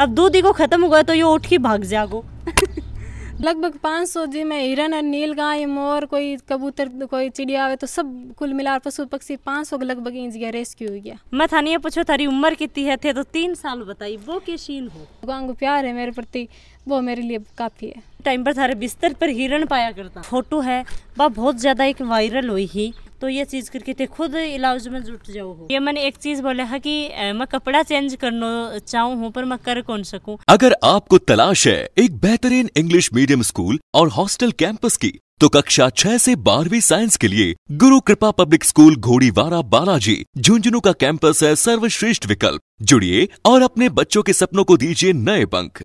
अब दूध को खत्म हो गया तो ये उठ के भाग जागो लगभग 500 जी में हिरन और नील गाय मोर कोई कबूतर कोई चिड़िया आवे तो सब कुल मिला पशु पक्षी 500 सौ लगभग इंच गया रेस्क्यू हो गया मैं था ये पूछो थारी उम्र कितनी है थे तो तीन साल बताई वो के सीन हो गांग प्यार है मेरे प्रति वो मेरे लिए काफी है टाइम पर थारे बिस्तर पर हिरन पाया करता फोटो है वह बहुत ज्यादा एक वायरल हुई ही तो ये चीज़ करके ते खुद इलाज में जुट जाओ हो ये मैंने एक चीज़ बोला है कि मैं कपड़ा चेंज करना चाहूँ हूँ पर मैं कर कौन सकूँ अगर आपको तलाश है एक बेहतरीन इंग्लिश मीडियम स्कूल और हॉस्टल कैंपस की तो कक्षा छह से बारहवीं साइंस के लिए गुरु कृपा पब्लिक स्कूल घोड़ीवारा बालाजी झुंझुनू का कैंपस है सर्वश्रेष्ठ विकल्प जुड़िए और अपने बच्चों के सपनों को दीजिए नए पंख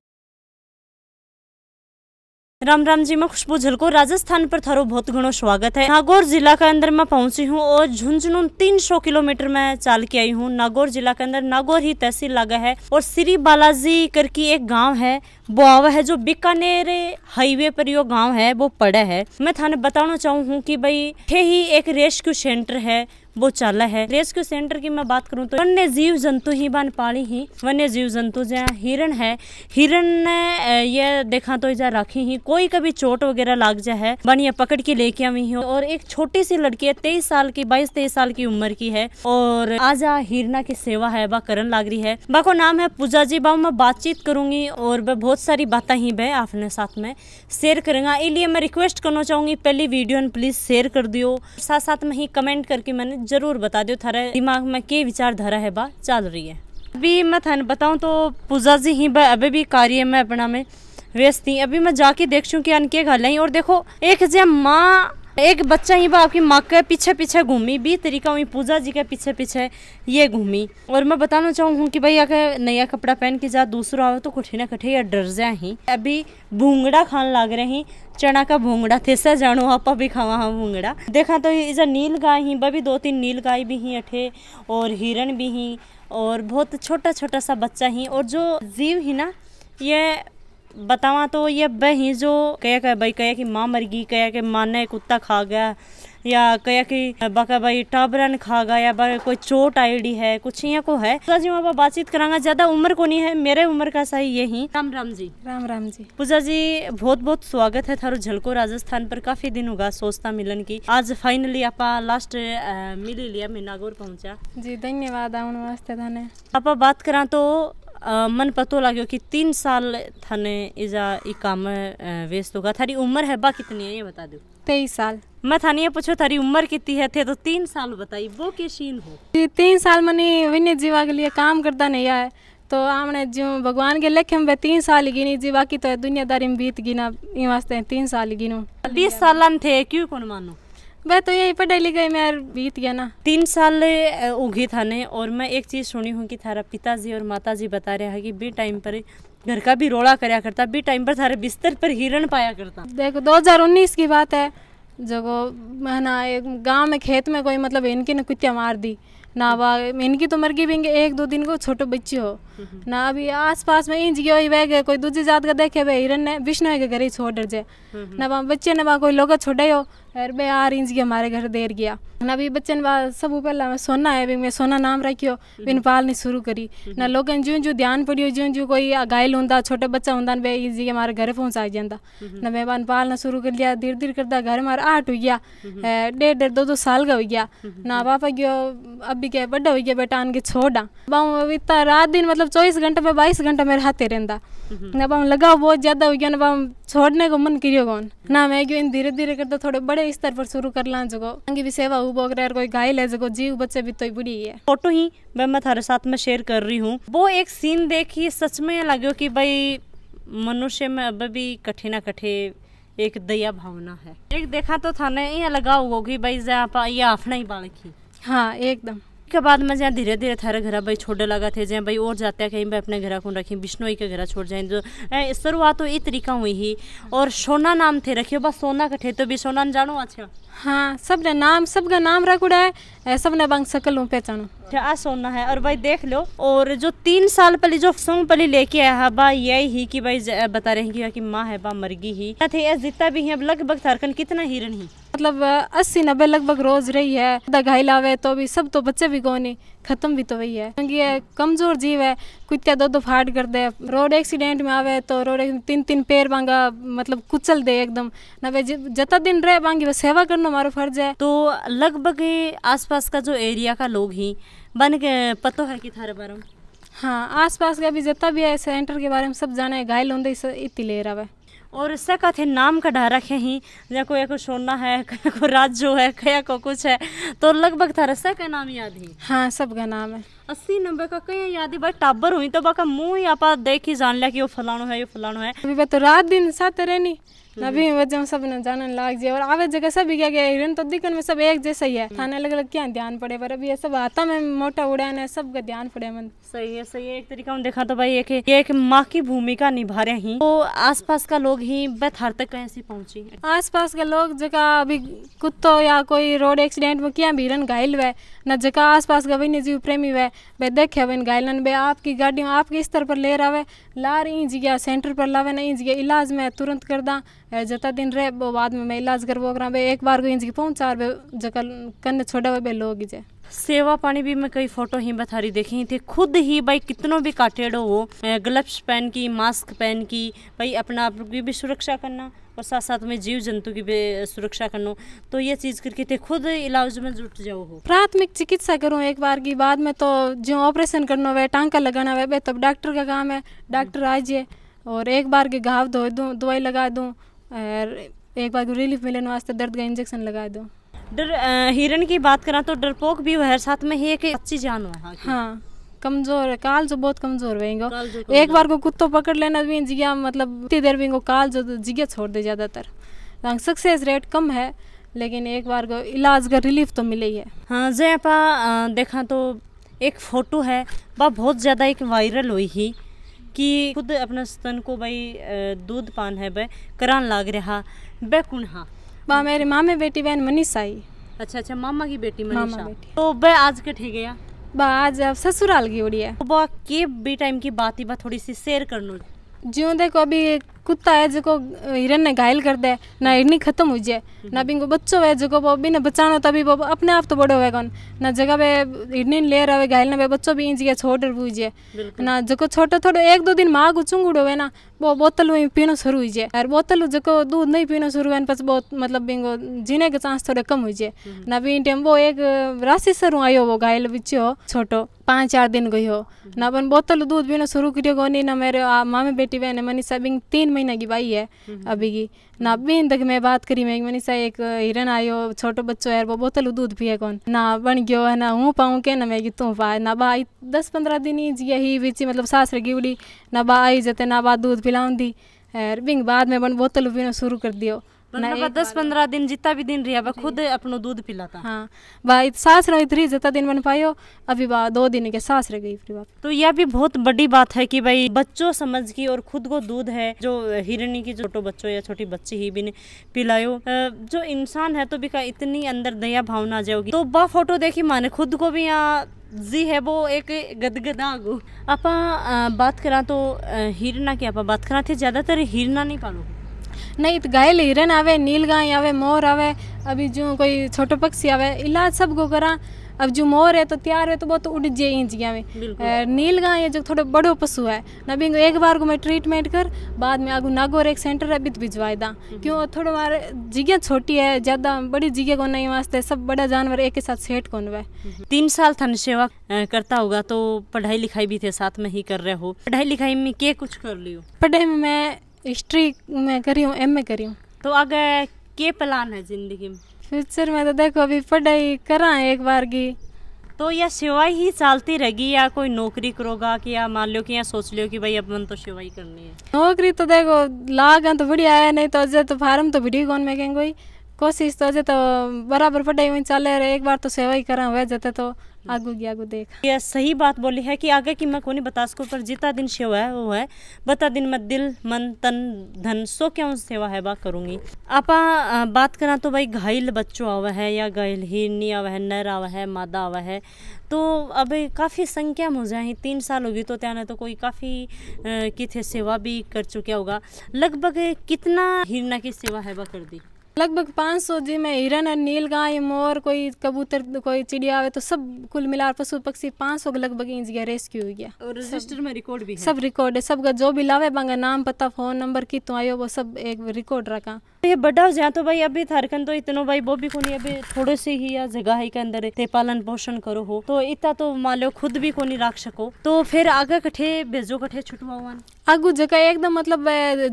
राम राम जी मैं खुशबू झलको राजस्थान पर थारो बहुत घणो स्वागत है नागौर जिला के अंदर मैं पहुंची हूं और झुंझुनू 300 किलोमीटर में चाल के आई हूं नागौर जिला के अंदर नागौर ही तहसील लगा है और श्री बालाजी करके एक गांव है वो आवा है जो बीकानेर हाईवे पर यो गांव है वो पड़ा है मैं थाने बताना चाहूँ की भाई थे ही एक रेस्क्यू सेंटर है वो चाला है रेस्क्यू सेंटर की मैं बात करूँ तो वन्य जीव जंतु ही बन पाली ही वन्य जीव जंतु जहाँ हिरण है हिरण ने ये देखा तो इजा राखी ही कोई कभी चोट वगैरह लाग जा है बन ये पकड़ के लेके आई हूँ और एक छोटी सी लड़की है तेईस साल की बाईस तेईस साल की उम्र की है और आज हिरना की सेवा है वह करण लाग रही है बाको नाम है पूजा जी बा मैं बातचीत करूंगी और वह बहुत सारी बातें ही बह आपने साथ में शेयर करेंगे इसलिए मैं रिक्वेस्ट करना चाहूंगी पहली वीडियो प्लीज शेयर कर दियो साथ साथ में ही कमेंट करके मैंने जरूर बता दो थारे दिमाग में के विचारधारा है बा चल रही है अभी मैं थाने बताऊँ तो पूजा जी ही अभी भी कार्य में अपना में व्यस्त थी अभी मैं जाके देख चूँ की अन के घर लाई और देखो एक जे माँ एक बच्चा ही बा आपकी माँ के पीछे पीछे घूमी भी तरीका हुई पूजा जी के पीछे पीछे ये घूमी और मैं बताना चाहूँ कि भाई अगर नया कपड़ा पहन के जा दूसरा आवे तो कठिन ना कठे या डर जाए ही अभी भूंगड़ा खान लग रहे हैं चना का भूंगड़ा थेसा जानो आप भी खावा हाँ भूंगड़ा देखा तो इजा नील गाय ही बभी दो तीन नील गाय भी ही अठे और हिरण भी ही और बहुत छोटा छोटा सा बच्चा ही और जो जीव ही ना ये बतावा तो ये बही जो कया कह भाई कह की माँ मर गई कह के माँ ने कुत्ता खा गया या कह कि बाका भाई टाबरन खा गया या बाका कोई चोट आईडी है कुछ यहाँ को है पूजा जी वहाँ बातचीत करांगा ज्यादा उम्र को नहीं है मेरे उम्र का सही यही राम राम जी राम राम जी पूजा जी बहुत बहुत स्वागत है थारू झलको राजस्थान पर काफी दिन होगा सोचता मिलन की आज फाइनली आप लास्ट मिली लिया मैं नागौर पहुँचा जी धन्यवाद आने वास्ते थाने आप बात करा तो मन पतो लगे कि तीन साल थाने इजा ई काम वेस्ट होगा थारी उम्र है बा कितनी है ये बता दो तेईस साल मैं थानी पूछो थारी उम्र कितनी है थे तो तीन साल बताई वो के सीन हो जी तीन साल मैंने वन्य जीवा के लिए काम करता नहीं है तो हमने जो भगवान के लेखे हम तीन साल गिनी जी बाकी तो दुनियादारी में बीत गिना वास्ते तीन साल गिनो बीस साल थे क्यों कौन मानो मैं तो यहीं पर डेली गई मैं बीत गया ना तीन साल उगी था ने और मैं एक चीज़ सुनी हूँ कि थारा पिताजी और माताजी बता रहे हैं कि बी टाइम पर घर का भी रोड़ा कराया करता बी टाइम पर थारे बिस्तर पर हिरण पाया करता देखो 2019 की बात है जो मैं ना एक गाँव में खेत में कोई मतलब इनकी ने कुत्तियाँ मार दी ना वा इनकी तो मर गई भी एक दो दिन को छोटो बच्चे हो हम्म। ना अभी आस पास में इंज गयो वह गए कोई दूसरी जात का देखे भाई हिरन ने विष्णु के घर ही छोड़ डर जाए हम्म। ना वहाँ बच्चे ने वहाँ कोई लोग छोड़े हो फिर बे आ रही जी हमारे घर देर गया ना भी बच्चन बाद सब पहला मैं सोना है भी मैं सोना नाम रखियो बिन हम्म। पालनी शुरू करी ना लोग जो जो ध्यान पड़ियो जो जो कोई घायल हों छोटे बच्चा हों बे जी हमारे घर पहुंचा जाता हम्म। ना मैं बन पालना शुरू कर लिया धीरे धीरे करता घर हमारा आठ हो गया हम्म। डेढ़ डेढ़ दो दो साल का हो गया ना पापा गयो अभी क्या बड़ा हो गया बेटा आन के छोड़ा बाऊ इतना रात दिन मतलब चौबीस घंटे में बाईस घंटा मेरे हाथे रहता ना बाऊ लगाओ बहुत ज्यादा हो गया ना बाऊ छोड़ने को मन करियो कौन ना मैं धीरे धीरे करता थोड़े बड़े बड़े स्तर पर शुरू कर ला जगो अंगी भी सेवा हु बोग रहा कोई घायल है जगो जीव बच्चे भी तो बुढ़ी है फोटो ही मैं मैं थारे साथ में शेयर कर रही हूँ वो एक सीन देखी सच में लगे की भाई मनुष्य में अब भी कठे ना कठे एक दया भावना है एक देखा तो थाने यहाँ लगा होगी भाई जहाँ ये अपना ही बालक ही हाँ एकदम के बाद में जहाँ धीरे धीरे थारे घर भाई छोड़े लगा थे जहाँ भाई और जाते कहीं भाई अपने घर को रखी बिश्नोई के घर छोड़ जाए जो तो, शुरुआत तो ये तरीका हुई ही और सोना नाम थे रखियो बस सोना कठे तो भी सोना ने जानो अच्छा हाँ सब ने नाम सब का नाम रखुड़ा है सब ने बंग सकल हूँ पहचानो आ सोना है और भाई देख लो और जो तीन साल पहले जो सोंग पहले लेके आया है बा यही ही कि भाई बता रहे हैं कि, माँ है बा मरगी ही थे जितना भी है लगभग थारखंड कितना हिरन ही मतलब अस्सी नब्बे लगभग रोज रही है दा घायल आवे तो भी सब तो बच्चे भी कौन खत्म भी तो वही है ये कमजोर जीव है कुत्ते दो दो फाट कर दे रोड एक्सीडेंट में आवे तो रोड तीन तीन पैर बांगा मतलब कुचल दे एकदम नबे जता दिन रह बांगी वो सेवा करना हमारा फर्ज है तो लगभग आसपास का जो एरिया का लोग ही बन के पतो है कि थारे बारे में हाँ आसपास का भी जितना भी है सेंटर के बारे में सब जाना है घायल होंगे इतनी ले रहा है और इससे कथे नाम कढ़ा रखे ही या को को सोना है को राजू है कया को कुछ है तो लगभग था रस्से का नाम याद ही हाँ सब का नाम है अस्सी नब्बे का कहीं याद बस टाबर हुई तो बाका मुंह ही आप देख ही जान लिया कि फलानो है ये फलानो है अभी तो रात दिन साथ रहनी नभी वजह सब ने जाने लाग जाए और आवे जगह सब क्या गया हिरन तो दिखन में सब एक जैसा ही है हम्म। थाने अलग अलग क्या ध्यान पड़े पर अभी ये सब आता में मोटा उड़ान है का ध्यान पड़े मन सही है सही है एक तरीका हम देखा तो भाई एक एक माँ की भूमिका निभा रहे ही तो आसपास का लोग ही बेथार तक कैसे पहुंची पास के लोग जगह अभी कुत्तो या कोई रोड एक्सीडेंट में क्या हिरन घायल हुआ न जगह पास का वन्य जीव प्रेमी हुआ भाई देखे भाई गायलन बे आपकी गाड़ी आपके स्तर पर ले रहा है लार ई जिया सेंटर पर लावे ना ई इलाज मैं तुरंत कर दा जता दिन रहे बाद में मैं इलाज करवा करा भाई एक बार को ई जी पहुंचा जगह जकल कन्ने छोड़ा बे लोग जाए सेवा पानी भी मैं कई फोटो ही बथारी देखी थी खुद ही भाई कितनों भी काटेड़ो हो ग्लव्स पहन की मास्क पहन की भाई अपना आप की भी सुरक्षा करना और साथ साथ में जीव जंतु की भी सुरक्षा करना तो ये चीज़ करके थे खुद इलाज में जुट जाओ हो प्राथमिक चिकित्सा करूँ एक बार की बाद में तो जो ऑपरेशन करना हुआ टांका लगाना हुआ तब डॉक्टर का काम है डॉक्टर आ जाए और एक बार के घाव धो दूँ दवाई लगा दूँ और एक बार को रिलीफ मिलने वास्ते दर्द का इंजेक्शन लगा दूँ डर हिरण की बात करा तो डरपोक भी है साथ में ही एक अच्छी जान हुआ हाँ। कमजोर है काल जो बहुत कमजोर हुएंगे एक बार को कुत्तो पकड़ लेना भी जिया मतलब इतनी देर भी काल जो जिया छोड़ दे ज्यादातर सक्सेस हाँ, रेट कम है लेकिन एक बार को इलाज का रिलीफ तो मिले ही है हाँ जय आप देखा तो एक फोटो है वह बहुत ज़्यादा एक वायरल हुई ही कि खुद अपने स्तन को भाई दूध पान है भाई करान लाग रहा बेकुन हाँ बा मेरे मामे बेटी बहन मनीषा ही अच्छा अच्छा मामा की बेटी मनीषा तो बे आज कठे गया बा आज अब ससुराल की उड़ी है तो बा के बे टाइम की बात ही बा थोड़ी सी शेयर कर लो जो देखो अभी कुत्ता है जो हिरन ने घायल कर दे ना हिरनी खत्म हो जाए ना बिंगो बच्चो है जो बॉबी ने बचानो तभी वो अपने आप तो बड़ो है कौन ना जगह पे हिरनी ले रहा है घायल ने बच्चों भी इंच छोड़ हो जाए ना जो छोटो थोड़ो एक दो दिन माँ को चुंगड़ो है ना वो बोतल वही पीनो शुरू हो जाए और बोतल जो दूध नहीं पीनो शुरू है पच बहुत मतलब बिंगो जीने के चांस थोड़े कम हो जाए हम्म। ना भी टाइम वो एक राशि सरू आयो वो घायल बिच्चो छोटो पाँच चार दिन गई हो हम्म। ना अपन बोतल दूध पीना शुरू करियो कोनी ना मेरे मामे बेटी बहन मनीषा बिंग तीन महीना की बाई है अभी की ना बीन तक मैं बात करी मैं मनीषा एक हिरण आयो छोटो बच्चो है वो बोतल दूध पिए कौन ना बन गयो है ना हूँ पाऊँ के ना मैं तू पाए ना बा आई दस पंद्रह दिन ही जी ही बीच मतलब सास रगी उड़ी ना बा आई जते ना बा दूध पिलाऊ दी बिंग बाद में बन बोतल पीना शुरू कर दियो दस पंद्रह दिन जितना भी दिन रहा खुद अपनो दूध पिलाता हाँ भाई सास रही थी जितना दिन बन पायो अभी बा दो दिन के सास रह गई तो यह भी बहुत बड़ी बात है कि भाई बच्चों समझ की और खुद को दूध है जो हिरणी की छोटो बच्चों या छोटी बच्ची ही भी ने पिलायो जो इंसान है तो भी का इतनी अंदर दया भावना आ जाओगी तो वह फोटो देखी माने खुद को भी यहाँ जी है वो एक गदगदा आप बात करा तो हिरना की आप बात करा थे ज्यादातर हिरना नहीं पालोगे नहीं तो गायल हिरन आवे नीलगाय आवे मोर आवे अभी जो कोई छोटो पक्षी आवे इलाज सब को करा अब जो मोर है तो त्यार है तो बहुत उड़ जाए इंच गया में गाय जो थोड़ा बड़ो पशु है ना भी एक बार को मैं ट्रीटमेंट कर बाद में आगू नागौर एक सेंटर है बित भिजवाए दा हम्म। क्यों थोड़ा मारे जिज्ञा छोटी है ज़्यादा बड़ी जिज्ञा को नहीं वास्ते सब बड़ा जानवर एक के साथ सेट कौन हुआ हम्म। तीन साल था सेवा करता होगा तो पढ़ाई लिखाई भी थे साथ में ही कर रहे हो पढ़ाई लिखाई में क्या कुछ कर लियो पढ़ाई में मैं हिस्ट्री में करी हूँ एम ए करी हूँ तो आगे के प्लान है ज़िंदगी में फ्यूचर में तो देखो अभी पढ़ाई करा एक बार की तो यह सेवाई ही चलती रहेगी या कोई नौकरी करोगा कि या मान लो कि या सोच लियो कि भाई अब मन तो सेवाई करनी है नौकरी तो देखो लागन तो बढ़िया है नहीं तो अजय तो फार्म तो वीडियो कौन में कहेंगे कोशिश तो अजय तो बराबर पढ़ाई हुई चले एक बार तो सेवाई करा हुआ जाते तो हम्म। आगू की आगू देख ये सही बात बोली है कि आगे की मैं कोनी बता सकूँ पर जितना दिन सेवा है वो है बता दिन मैं दिल मन तन धन सो क्या सेवा है वह करूँगी आप बात करा तो भाई घायल बच्चों आवा है या घायल हिरनी आवा है नर आवा है मादा आवा है तो अब काफ़ी संख्या में हो जाए तीन साल होगी तो त्याने तो कोई काफ़ी कि थे सेवा भी कर चुका होगा लगभग कितना हिरना की सेवा है वह कर दी लगभग 500 जी में हिरन और नील गाय मोर कोई कबूतर कोई चिड़िया आवे तो सब कुल मिला पशु पक्षी 500 सौ लगभग इंच गया रेस्क्यू हो गया और रजिस्टर में रिकॉर्ड भी है सब रिकॉर्ड है सबका जो भी लावे बांगा नाम पता फोन नंबर की तो आयो वो सब एक रिकॉर्ड रखा ये बड़ा हो जाए तो भाई अभी थारकन तो इतना भाई वो भी कोनी अभी थोड़ो से ही या जगह के अंदर ते पालन पोषण करो हो तो इतना तो मान लो खुद भी कोनी राख सको तो फिर आगे कठे भेजो कठे छुटवा आगू जगह एकदम मतलब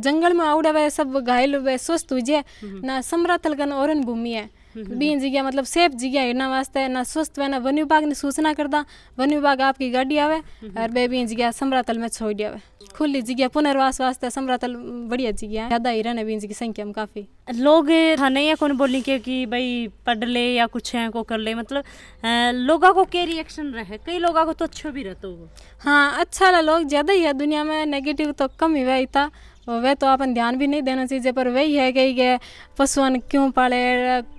जंगल में आउड़ा वे सब घायल स्वस्थ हुई जाए हम्म। ना समरातलगन औरन भूमि है बीन जिग्या मतलब सेफ जिग्या हिड़ना वास्ते ना स्वस्थ वे ना वन विभाग ने सूचना करदा वन विभाग आपकी गाड़ी आवे और बे बीन जिग्या समरातल में छोड़ दिया खुली जिग्या पुनर्वास वास्ते समरातल बढ़िया जिग्या ज्यादा ही रहने बीन की संख्या में काफी लोग नहीं है कौन बोलने के कि भाई पढ़ ले या कुछ है को कर ले मतलब लोगों को क्या रिएक्शन रहे कई लोगों को तो अच्छा भी रहता हो हाँ अच्छा ला लोग ज्यादा ही है दुनिया में नेगेटिव तो कम ही वह था वह तो अपन ध्यान भी नहीं देना चाहिए पर वही है कही ये पशुअन क्यों पाले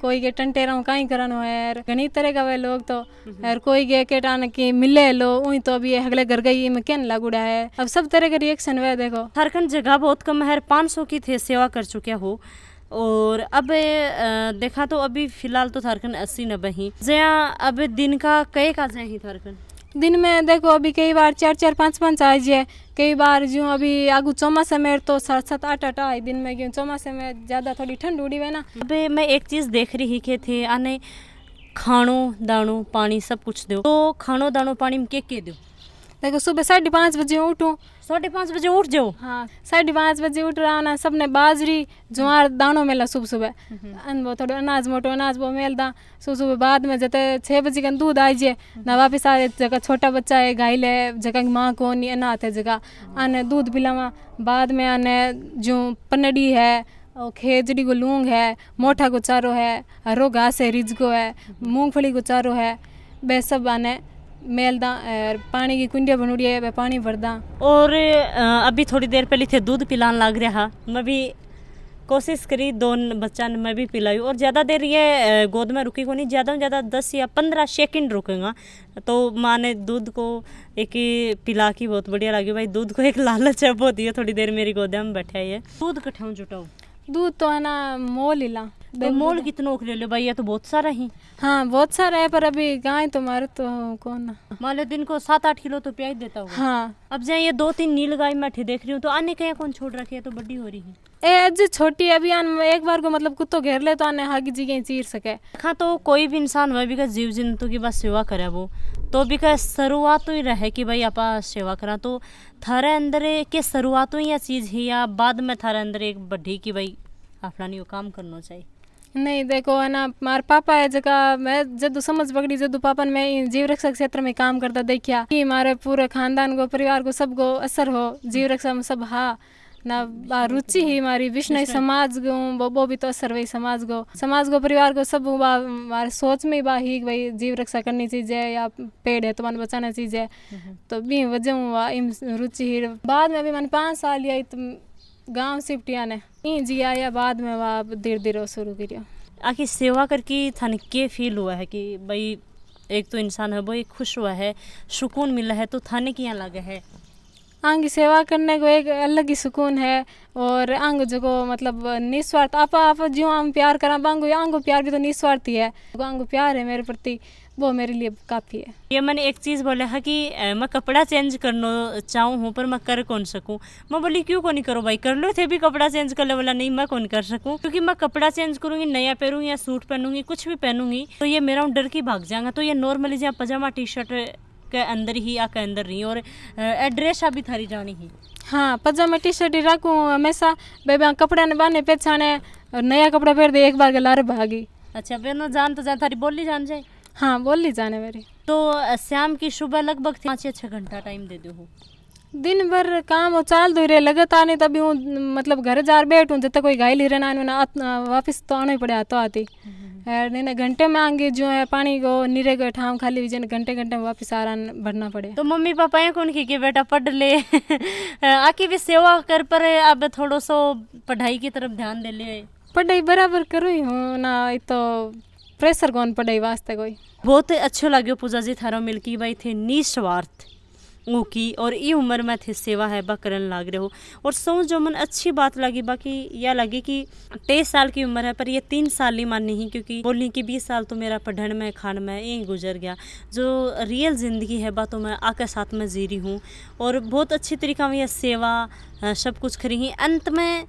कोई के टंटे रहो कहीं करण हो घनी तरह का वे लोग तो हम्म। यार कोई गे केटान की मिले लो उही तो अभी अगले घर गई में कहने उड़ा है अब सब तरह का रिएक्शन वे देखो हरखंड जगह बहुत कम है पाँच सौ की थे सेवा कर चुके हो और अब देखा तो अभी फिलहाल तो झारखंड अस्सी नब्बे ही जया अब दिन का कई का जया ही झारखंड दिन में देखो अभी कई बार चार चार पांच पांच आ जाए कई बार जो अभी आगू चौमासा में तो सात सात आठ आठ आई दिन में गयो चौमासे में ज़्यादा थोड़ी ठंड उड़ी हुए ना अभी मैं एक चीज़ देख रही के थे आने खाणो दाणो पानी सब कुछ दो तो खाणो दाणो पानी में के के दो देखो सुबह साढ़े पाँच बजे उठो साढ़े पाँच बजे उठ जाओ हाँ साढ़े पाँच बजे उठ रहा ना सबने बाजरी जुआर दानों मेला सुबह सुबह हम्म, हम्म। अनबो वो अनाज मोटो अनाज वो मेल दा सुबह सुबह बाद में जते छः बजे का दूध आ जाए हम्म। ना वापिस आ जगह छोटा बच्चा है गाय ले जगह की माँ कौन नहीं अनाथ है जगह हाँ। आने दूध पिलावा बाद में आने जो पनडी है और खेजड़ी को लूंग है मोठा को चारो है हरो घास है रिजगो को है मूंगफली को चारो है बे सब आने मेलदा पानी की कुंडिया बनोड़ी है पानी भरदा और अभी थोड़ी देर पहले थे दूध पिलान लग रहा मैं भी कोशिश करी दो बच्चा ने मैं भी पिलाई और ज़्यादा देर ये गोद में रुकी को नहीं ज़्यादा में ज़्यादा दस या पंद्रह सेकंड रुकेगा तो माँ ने दूध को एक ही पिला की बहुत बढ़िया लगी भाई दूध को एक लालच है बहुत ही थोड़ी देर मेरी गोदे में बैठा ही है दूध कठाऊँ जुटाओ दूध तो है ना मोल हिला भाई तो मोल कितनों ले लो भैया तो बहुत सारा ही हाँ बहुत सारा है पर अभी गाय तो मारे तो कौन मान लो दिन को सात आठ किलो तो प्याज देता हूँ हाँ अब जाए ये दो तीन नील गाय मैं देख रही हूँ तो आने कहीं कौन छोड़ रखी है तो बड्डी हो रही है ए जी छोटी अभी आन एक बार को मतलब कुत्तो घेर ले तो आने हाकि जी कहीं चीर सके हाँ तो कोई भी इंसान वह भी जीव जंतु की बात सेवा करे वो तो भी कह शुरुआत तो ही रहे कि भाई आप सेवा करा तो थारे अंदर के शुरुआत तो ही या चीज़ ही या बाद में थारे अंदर एक बढ़ी कि भाई अपना नहीं काम करना चाहिए नहीं देखो है ना मार पापा है जगह मैं जद समझ पकड़ी पापा ने मैं जीव रक्षा क्षेत्र में काम करता देखा कि हमारे पूरे खानदान को परिवार को सबको असर हो जीव रक्षा में सब हा ना रुचि ही हमारी विष्णु समाज गो बो भी तो असर वही समाज गो समाज गो परिवार को सब हमारे सोच में बा ही भाई जीव रक्षा करनी चीज है या पेड़ है तो मन बचाना चीज है हम्म, हम्म। तो भी वजह हुआ रुचि ही बाद में अभी मैंने पाँच साल या तो गांव सिपटिया ने जी आया बाद में वहाँ धीरे धीरे शुरू करियो आखिर सेवा करके थाने के फील हुआ है कि भाई एक तो इंसान है वही खुश हुआ है सुकून मिला है तो थाने के यहाँ लगा है आंग सेवा करने को एक अलग ही सुकून है और आंग जो को मतलब निस्वार्थ आप आप जो हम प्यार करा आंगो आंगो प्यार भी तो निस्वार्थ ही है आंगो प्यार है मेरे प्रति वो मेरे लिए काफ़ी है ये मैंने एक चीज़ बोला है कि मैं कपड़ा चेंज करना चाहूँ हूँ पर मैं कर कौन सकूँ मैं बोली क्यों कौन करो भाई कर लो थे भी कपड़ा चेंज कर ले बोला नहीं मैं कौन कर सकूँ क्योंकि मैं कपड़ा चेंज करूँगी नया पहनूंगी या सूट पहनूंगी कुछ भी पहनूंगी तो ये मेरा डर की भाग जाएगा तो ये नॉर्मली जहाँ पजामा टी शर्ट के अंदर ही आके अंदर रही और एड्रेस अभी थारी जानी ही हाँ पजामा टी शर्ट राखू हमेशा बेबा कपड़े ने बहने पहचाने और नया कपड़ा पहन दे एक बार के लारे भागी अच्छा बेनो जान तो जान थारी बोली जान जाए हाँ बोली जाने मेरी तो शाम की सुबह लगभग पाँच या छः घंटा टाइम दे दो दिन भर काम और चाल दो रहे लगातार नहीं तभी हूँ मतलब घर जा बैठूँ जब तक कोई घायल ही रहना वापस तो आना ही पड़े तो आती हम्म। नहीं घंटे में आगे जो है पानी को नीरे के ठाम खाली विजन घंटे घंटे में वापस आरान भरना पड़े तो मम्मी पापा ये कौन की बेटा पढ़ ले आके भी सेवा कर पर अब थोड़ो सो पढ़ाई की तरफ ध्यान दे ले पढ़ाई बराबर करो ही हूँ ना तो प्रेशर कौन पढ़ाई वास्ते कोई बहुत अच्छो लगे पूजा जी थारो मिलकी भाई थे निस्वार्थ की और ई उम्र में थे सेवा है बा करन लाग रहे हो और सौ जो मन अच्छी बात लगी बाकी यह लगी कि तेईस साल की उम्र है पर ये तीन साल ही मानी ही क्योंकि बोली कि बीस साल तो मेरा पढ़न में खान में यहीं गुजर गया जो रियल ज़िंदगी है बा तो मैं आके साथ में जी रही हूँ और बहुत अच्छी तरीका में यह सेवा सब कुछ खरी ही अंत में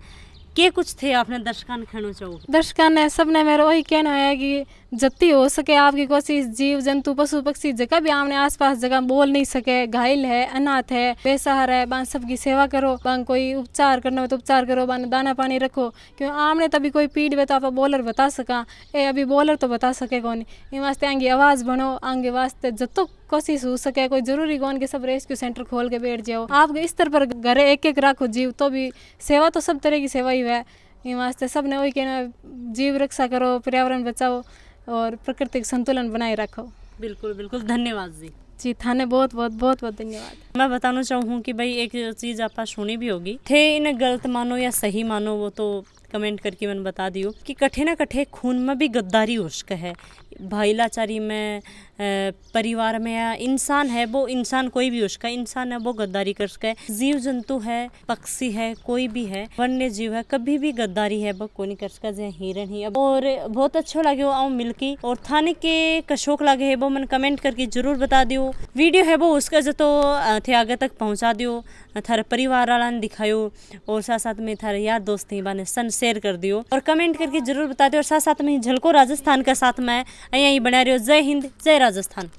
के कुछ थे आपने दर्शकान खेणु चाहो दर्शकान ने सबने मेरा वही कहना है कि जत्ती हो सके आपकी कोशिश जीव जंतु पशु पक्षी जगह भी आमने आस पास जगह बोल नहीं सके घायल है अनाथ है बेसहारा है बान सबकी सेवा करो बान कोई उपचार करना हो तो उपचार करो बान दाना पानी रखो क्यों आमने तभी कोई पीड़ हुए तो आप बॉलर बता सका ए अभी बॉलर तो बता सके कौन इन वास्ते आगे आवाज़ बनो आगे वास्ते जतो कोशिश हो सके कोई जरूरी कौन के सब रेस्क्यू सेंटर खोल के बैठ जाओ आप इस स्तर पर घरे एक एक राखो जीव तो भी सेवा तो सब तरह की सेवा ही है इन वास्ते सब ने वही कहना जीव रक्षा करो पर्यावरण बचाओ और प्रकृतिक संतुलन बनाए रखो बिल्कुल बिल्कुल धन्यवाद जी जी थाने बहुत बहुत बहुत बहुत धन्यवाद मैं बताना चाहूँ कि भाई एक चीज़ आप सुनी भी होगी थे इन्हें गलत मानो या सही मानो वो तो कमेंट करके मैंने बता दियो कि कठे ना कठे खून में भी गद्दारी उश्क है भाईलाचारी में परिवार में या इंसान है वो इंसान कोई भी उसका इंसान है वो गद्दारी कर सका है जीव जंतु है पक्षी है कोई भी है वन्य जीव है कभी भी गद्दारी है वो कोई नहीं कर सका जैसे हिरन ही और बहुत अच्छा लगे हो आऊँ मिलकी और थाने के कशोक लगे है वो मन कमेंट करके जरूर बता दियो वीडियो है वो उसका जो तो थे आगे तक पहुँचा दियो थारे परिवार वाला ने दिखायो और साथ साथ में थारे यार दोस्त ही बने सन शेयर कर दियो और कमेंट करके जरूर बता दियो और साथ साथ में झलको राजस्थान का साथ में અહીંયા એ બનાવ્યો જય હિન્દ જય રાજસ્થાન